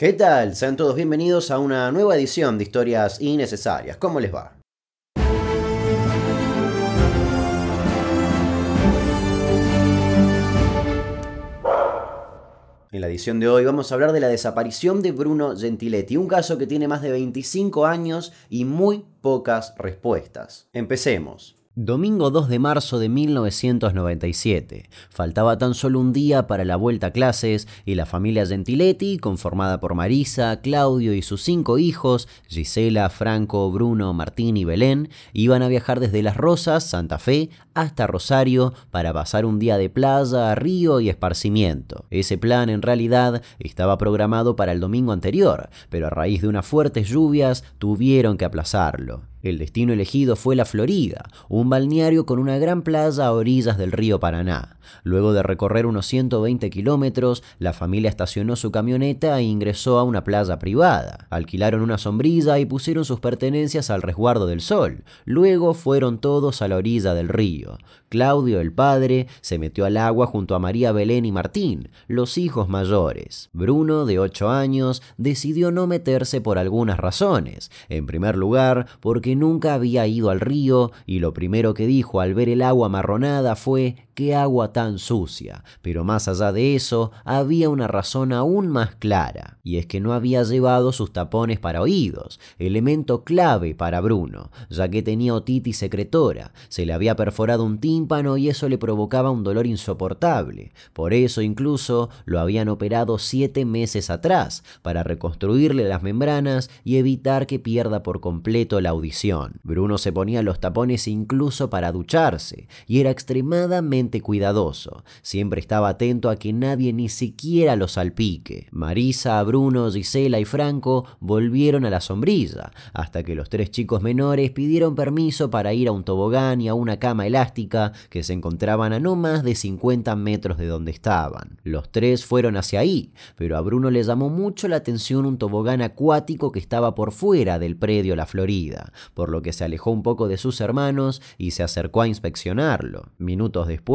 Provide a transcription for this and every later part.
¿Qué tal? Sean todos bienvenidos a una nueva edición de Historias Innecesarias. ¿Cómo les va? En la edición de hoy vamos a hablar de la desaparición de Bruno Gentiletti, un caso que tiene más de 25 años y muy pocas respuestas. Empecemos. Domingo 2 de marzo de 1997. Faltaba tan solo un día para la vuelta a clases y la familia Gentiletti, conformada por Marisa, Claudio y sus cinco hijos, Gisela, Franco, Bruno, Martín y Belén, iban a viajar desde Las Rosas, Santa Fe, hasta Rosario para pasar un día de playa, río y esparcimiento. Ese plan en realidad estaba programado para el domingo anterior, pero a raíz de unas fuertes lluvias tuvieron que aplazarlo. El destino elegido fue la Florida, un balneario con una gran playa a orillas del río Paraná. Luego de recorrer unos 120 kilómetros, la familia estacionó su camioneta e ingresó a una playa privada. Alquilaron una sombrilla y pusieron sus pertenencias al resguardo del sol. Luego fueron todos a la orilla del río. Claudio, el padre, se metió al agua junto a María Belén y Martín, los hijos mayores. Bruno, de 8 años, decidió no meterse por algunas razones. En primer lugar, porque nunca había ido al río y lo primero que dijo al ver el agua amarronada fue agua tan sucia, pero más allá de eso había una razón aún más clara, y es que no había llevado sus tapones para oídos, elemento clave para Bruno, ya que tenía otitis secretora, se le había perforado un tímpano y eso le provocaba un dolor insoportable, por eso incluso lo habían operado siete meses atrás, para reconstruirle las membranas y evitar que pierda por completo la audición. Bruno se ponía los tapones incluso para ducharse, y era extremadamente cuidadoso. Siempre estaba atento a que nadie ni siquiera lo salpique. Marisa, Bruno, Gisela y Franco volvieron a la sombrilla, hasta que los tres chicos menores pidieron permiso para ir a un tobogán y a una cama elástica que se encontraban a no más de 50 metros de donde estaban. Los tres fueron hacia ahí, pero a Bruno le llamó mucho la atención un tobogán acuático que estaba por fuera del predio La Florida, por lo que se alejó un poco de sus hermanos y se acercó a inspeccionarlo. Minutos después,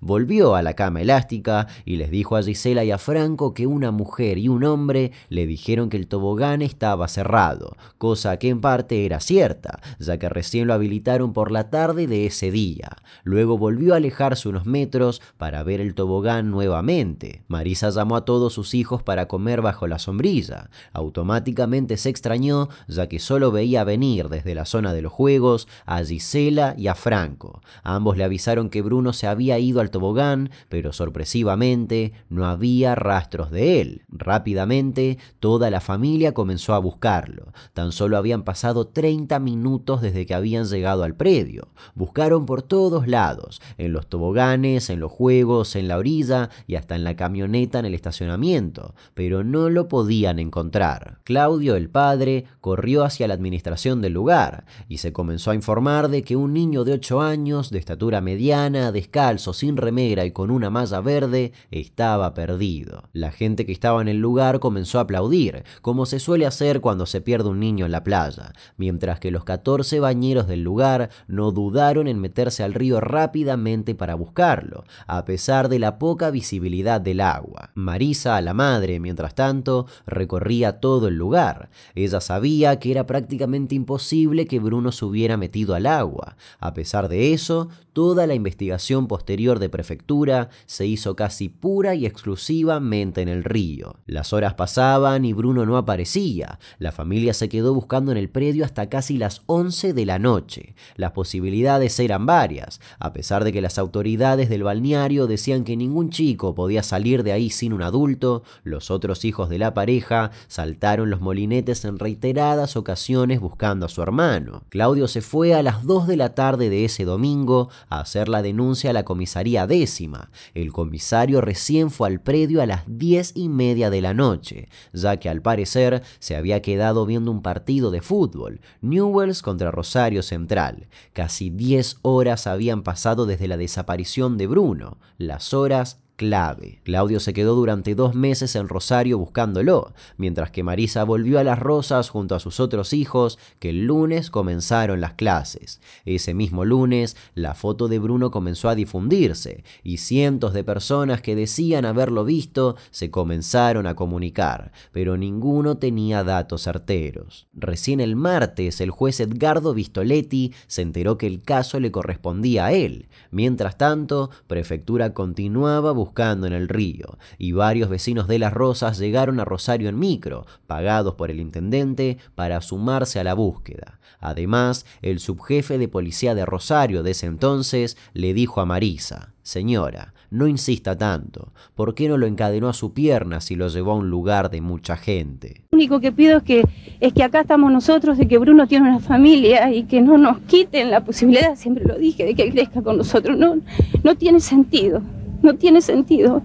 volvió a la cama elástica y les dijo a Gisela y a Franco que una mujer y un hombre le dijeron que el tobogán estaba cerrado, cosa que en parte era cierta, ya que recién lo habilitaron por la tarde de ese día. Luego volvió a alejarse unos metros para ver el tobogán nuevamente. Marisa llamó a todos sus hijos para comer bajo la sombrilla. Automáticamente se extrañó, ya que solo veía venir desde la zona de los juegos a Gisela y a Franco. Ambos le avisaron que Bruno se había había ido al tobogán, pero sorpresivamente no había rastros de él. Rápidamente, toda la familia comenzó a buscarlo. Tan solo habían pasado 30 minutos desde que habían llegado al predio. Buscaron por todos lados, en los toboganes, en los juegos, en la orilla y hasta en la camioneta en el estacionamiento, pero no lo podían encontrar. Claudio, el padre, corrió hacia la administración del lugar y se comenzó a informar de que un niño de 8 años, de estatura mediana, descarga, sin remera y con una malla verde, estaba perdido. La gente que estaba en el lugar comenzó a aplaudir, como se suele hacer cuando se pierde un niño en la playa, mientras que los 14 bañeros del lugar no dudaron en meterse al río rápidamente para buscarlo, a pesar de la poca visibilidad del agua. Marisa, la madre, mientras tanto, recorría todo el lugar. Ella sabía que era prácticamente imposible que Bruno se hubiera metido al agua. A pesar de eso, toda la investigación posterior posterior de prefectura se hizo casi pura y exclusivamente en el río. Las horas pasaban y Bruno no aparecía. La familia se quedó buscando en el predio hasta casi las 11 de la noche. Las posibilidades eran varias, a pesar de que las autoridades del balneario decían que ningún chico podía salir de ahí sin un adulto, los otros hijos de la pareja saltaron los molinetes en reiteradas ocasiones buscando a su hermano. Claudio se fue a las 2 de la tarde de ese domingo a hacer la denuncia a la comisaría décima. El comisario recién fue al predio a las diez y media de la noche, ya que al parecer se había quedado viendo un partido de fútbol, Newells contra Rosario Central. Casi diez horas habían pasado desde la desaparición de Bruno, las horas Claudio se quedó durante dos meses en Rosario buscándolo, mientras que Marisa volvió a Las Rosas junto a sus otros hijos, que el lunes comenzaron las clases. Ese mismo lunes, la foto de Bruno comenzó a difundirse, y cientos de personas que decían haberlo visto se comenzaron a comunicar, pero ninguno tenía datos certeros. Recién el martes, el juez Edgardo Vistoletti se enteró que el caso le correspondía a él. Mientras tanto, Prefectura continuaba buscando buscando en el río, y varios vecinos de Las Rosas llegaron a Rosario en micro, pagados por el intendente, para sumarse a la búsqueda. Además, el subjefe de policía de Rosario de ese entonces le dijo a Marisa, Señora, no insista tanto. ¿Por qué no lo encadenó a su pierna si lo llevó a un lugar de mucha gente? Lo único que pido es que, es que acá estamos nosotros, de que Bruno tiene una familia y que no nos quiten la posibilidad, siempre lo dije, de que crezca con nosotros. No, no tiene sentido. No tiene sentido.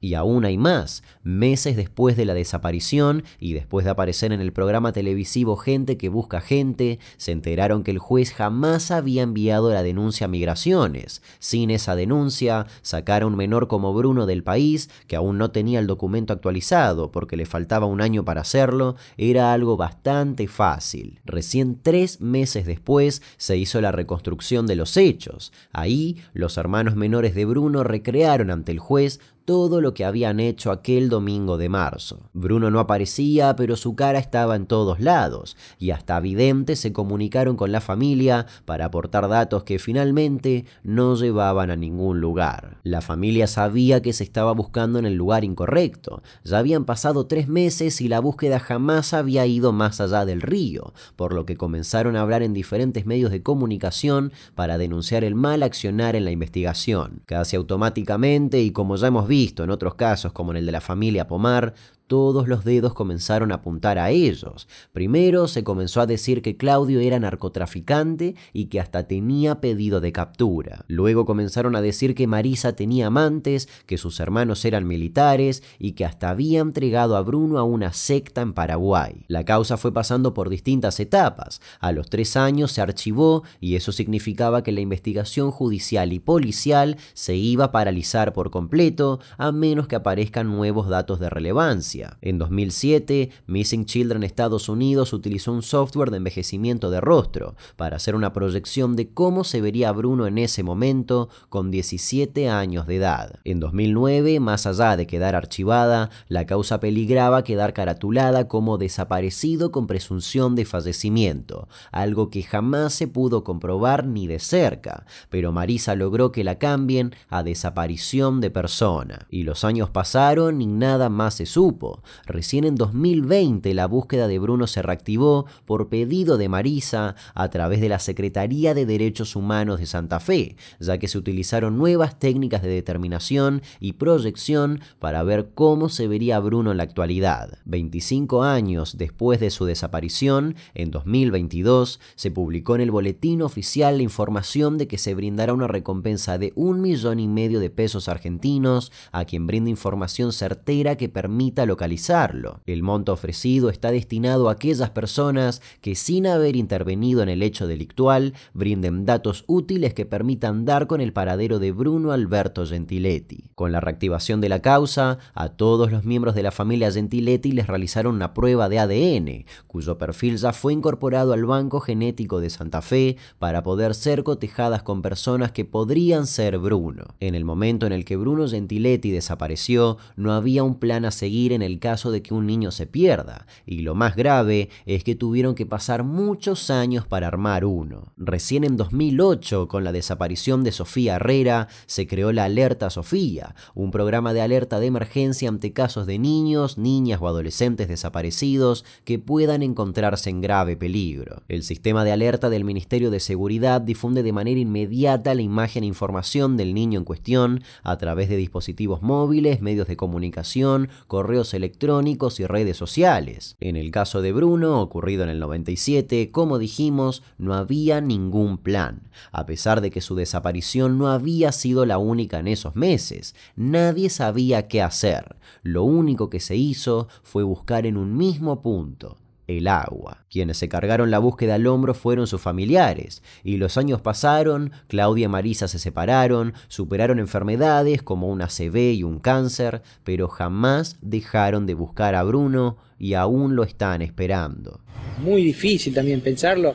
Y aún hay más meses después de la desaparición y después de aparecer en el programa televisivo Gente que Busca Gente, se enteraron que el juez jamás había enviado la denuncia a migraciones. Sin esa denuncia, sacar a un menor como Bruno del país, que aún no tenía el documento actualizado porque le faltaba un año para hacerlo, era algo bastante fácil. Recién tres meses después se hizo la reconstrucción de los hechos. Ahí, los hermanos menores de Bruno recrearon ante el juez todo lo que habían hecho aquel domingo domingo de marzo. Bruno no aparecía, pero su cara estaba en todos lados, y hasta videntes se comunicaron con la familia para aportar datos que finalmente no llevaban a ningún lugar. La familia sabía que se estaba buscando en el lugar incorrecto. Ya habían pasado tres meses y la búsqueda jamás había ido más allá del río, por lo que comenzaron a hablar en diferentes medios de comunicación para denunciar el mal accionar en la investigación. Casi automáticamente, y como ya hemos visto en otros casos como en el de la familia, familia Pomar, todos los dedos comenzaron a apuntar a ellos. Primero se comenzó a decir que Claudio era narcotraficante y que hasta tenía pedido de captura. Luego comenzaron a decir que Marisa tenía amantes, que sus hermanos eran militares y que hasta había entregado a Bruno a una secta en Paraguay. La causa fue pasando por distintas etapas. A los tres años se archivó y eso significaba que la investigación judicial y policial se iba a paralizar por completo a menos que aparezcan nuevos datos de relevancia. En 2007, Missing Children Estados Unidos utilizó un software de envejecimiento de rostro para hacer una proyección de cómo se vería Bruno en ese momento con 17 años de edad. En 2009, más allá de quedar archivada, la causa peligraba quedar caratulada como desaparecido con presunción de fallecimiento, algo que jamás se pudo comprobar ni de cerca, pero Marisa logró que la cambien a desaparición de persona. Y los años pasaron y nada más se supo Recién en 2020 la búsqueda de Bruno se reactivó por pedido de Marisa a través de la Secretaría de Derechos Humanos de Santa Fe, ya que se utilizaron nuevas técnicas de determinación y proyección para ver cómo se vería Bruno en la actualidad. 25 años después de su desaparición, en 2022, se publicó en el Boletín Oficial la información de que se brindará una recompensa de un millón y medio de pesos argentinos a quien brinde información certera que permita lo localizarlo. El monto ofrecido está destinado a aquellas personas que sin haber intervenido en el hecho delictual brinden datos útiles que permitan dar con el paradero de Bruno Alberto Gentiletti. Con la reactivación de la causa, a todos los miembros de la familia Gentiletti les realizaron una prueba de ADN, cuyo perfil ya fue incorporado al Banco Genético de Santa Fe para poder ser cotejadas con personas que podrían ser Bruno. En el momento en el que Bruno Gentiletti desapareció, no había un plan a seguir en el el caso de que un niño se pierda, y lo más grave es que tuvieron que pasar muchos años para armar uno. Recién en 2008, con la desaparición de Sofía Herrera, se creó la Alerta Sofía, un programa de alerta de emergencia ante casos de niños, niñas o adolescentes desaparecidos que puedan encontrarse en grave peligro. El sistema de alerta del Ministerio de Seguridad difunde de manera inmediata la imagen e información del niño en cuestión a través de dispositivos móviles, medios de comunicación, correos electrónicos y redes sociales. En el caso de Bruno, ocurrido en el 97, como dijimos, no había ningún plan, a pesar de que su desaparición no había sido la única en esos meses. Nadie sabía qué hacer. Lo único que se hizo fue buscar en un mismo punto, el agua. Quienes se cargaron la búsqueda al hombro fueron sus familiares, y los años pasaron, Claudia y Marisa se separaron, superaron enfermedades como una CV y un cáncer, pero jamás dejaron de buscar a Bruno y aún lo están esperando. Muy difícil también pensarlo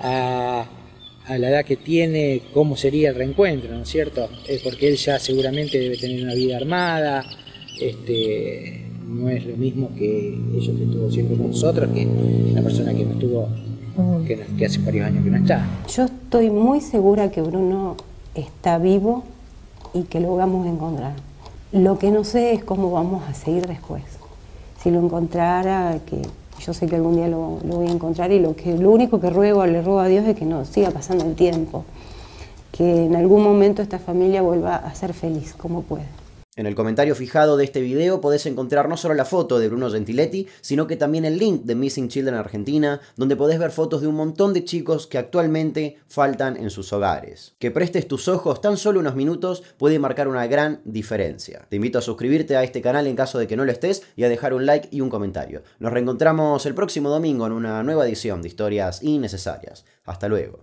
a, la edad que tiene, cómo sería el reencuentro, ¿no es cierto? Es eh, porque él ya seguramente debe tener una vida armada, este no es lo mismo que ellos que estuvo siempre con nosotros, que una persona que no estuvo, que, hace varios años que no está. Yo estoy muy segura que Bruno está vivo y que lo vamos a encontrar. Lo que no sé es cómo vamos a seguir después. Si lo encontrara, que yo sé que algún día lo, voy a encontrar y lo, que, lo único que ruego, le ruego a Dios es que no siga pasando el tiempo, que en algún momento esta familia vuelva a ser feliz como puede. En el comentario fijado de este video podés encontrar no solo la foto de Bruno Gentiletti, sino que también el link de Missing Children Argentina, donde podés ver fotos de un montón de chicos que actualmente faltan en sus hogares. Que prestes tus ojos tan solo unos minutos puede marcar una gran diferencia. Te invito a suscribirte a este canal en caso de que no lo estés y a dejar un like y un comentario. Nos reencontramos el próximo domingo en una nueva edición de Historias Innecesarias. Hasta luego.